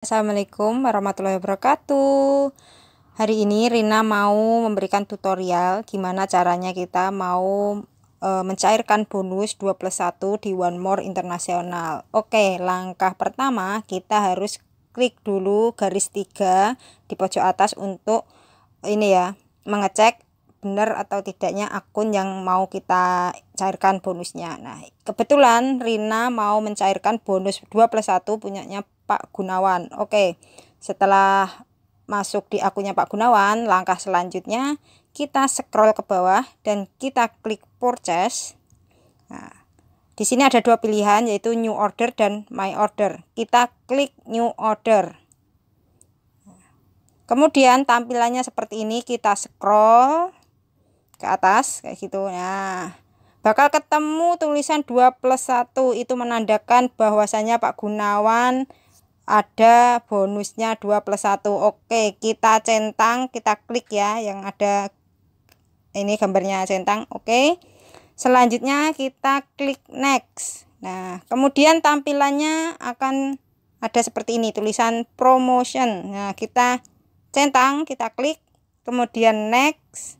Assalamualaikum warahmatullahi wabarakatuh Hari ini Rina mau memberikan tutorial gimana caranya kita mau e, mencairkan bonus 2 plus 1 di One More Internasional Oke langkah pertama kita harus klik dulu garis 3 di pojok atas untuk ini ya mengecek benar atau tidaknya akun yang mau kita cairkan bonusnya Nah kebetulan Rina mau mencairkan bonus 2 plus 1 punyanya Pak Gunawan. Oke, setelah masuk di akunnya Pak Gunawan, langkah selanjutnya kita scroll ke bawah dan kita klik purchase. Nah, di sini ada dua pilihan yaitu new order dan my order. Kita klik new order. Kemudian tampilannya seperti ini, kita scroll ke atas kayak gitu. Nah, bakal ketemu tulisan 2 plus 1 itu menandakan bahwasannya Pak Gunawan ada bonusnya 2 plus 1 oke kita centang kita klik ya yang ada ini gambarnya centang oke selanjutnya kita klik next nah kemudian tampilannya akan ada seperti ini tulisan promotion nah kita centang kita klik kemudian next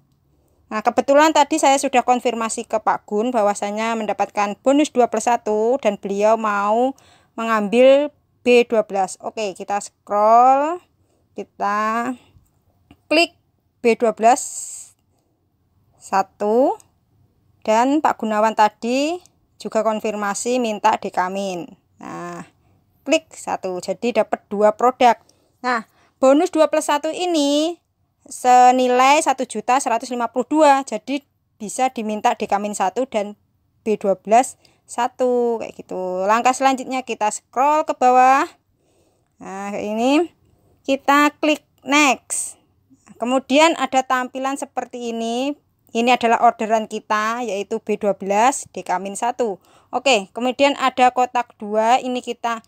Nah, kebetulan tadi saya sudah konfirmasi ke Pak Gun bahwasanya mendapatkan bonus 2 plus 1 dan beliau mau mengambil B12 oke kita scroll kita klik B12 1 dan Pak Gunawan tadi juga konfirmasi minta dekamin nah klik satu jadi dapat dua produk nah bonus 2 plus 1 ini senilai 1 juta 152 jadi bisa diminta dekamin 1 dan B12 satu kayak gitu langkah selanjutnya kita scroll ke bawah nah ini kita klik next kemudian ada tampilan seperti ini ini adalah orderan kita yaitu B12 D-1 oke kemudian ada kotak 2 ini kita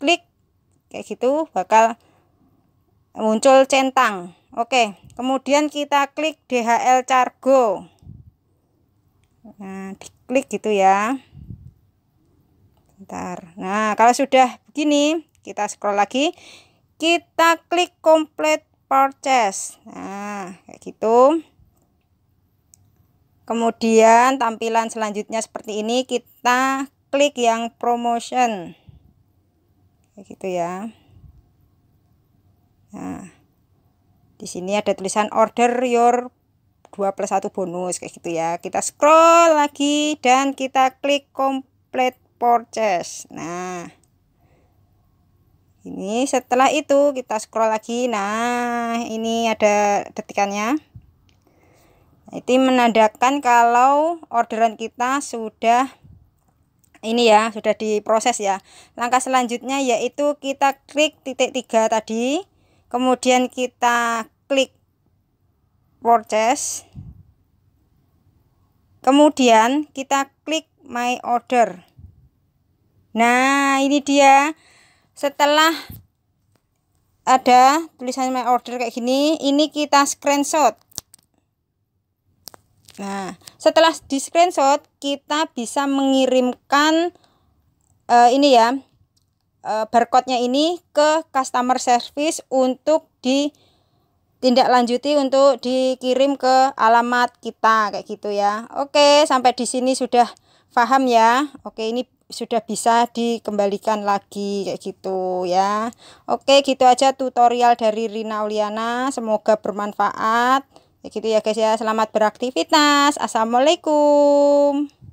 klik kayak gitu bakal muncul centang oke kemudian kita klik DHL cargo nah diklik gitu ya Bentar. Nah, kalau sudah begini, kita scroll lagi. Kita klik complete purchase. Nah, kayak gitu. Kemudian tampilan selanjutnya seperti ini, kita klik yang promotion. Kayak gitu ya. Nah, di sini ada tulisan order your 2 plus 1 bonus kayak gitu ya. Kita scroll lagi dan kita klik complete purchase nah ini setelah itu kita scroll lagi nah ini ada detikannya nah, itu menandakan kalau orderan kita sudah ini ya sudah diproses ya langkah selanjutnya yaitu kita klik titik tiga tadi kemudian kita klik purchase kemudian kita klik my order Nah, ini dia. Setelah ada tulisan my order kayak gini, ini kita screenshot. Nah, setelah di screenshot, kita bisa mengirimkan uh, ini ya, uh, barcode-nya ini ke customer service untuk ditindaklanjuti untuk dikirim ke alamat kita kayak gitu ya. Oke, sampai di sini sudah paham ya. Oke, ini sudah bisa dikembalikan lagi kayak gitu ya oke gitu aja tutorial dari Rina Uliana semoga bermanfaat kayak gitu ya guys ya selamat beraktivitas assalamualaikum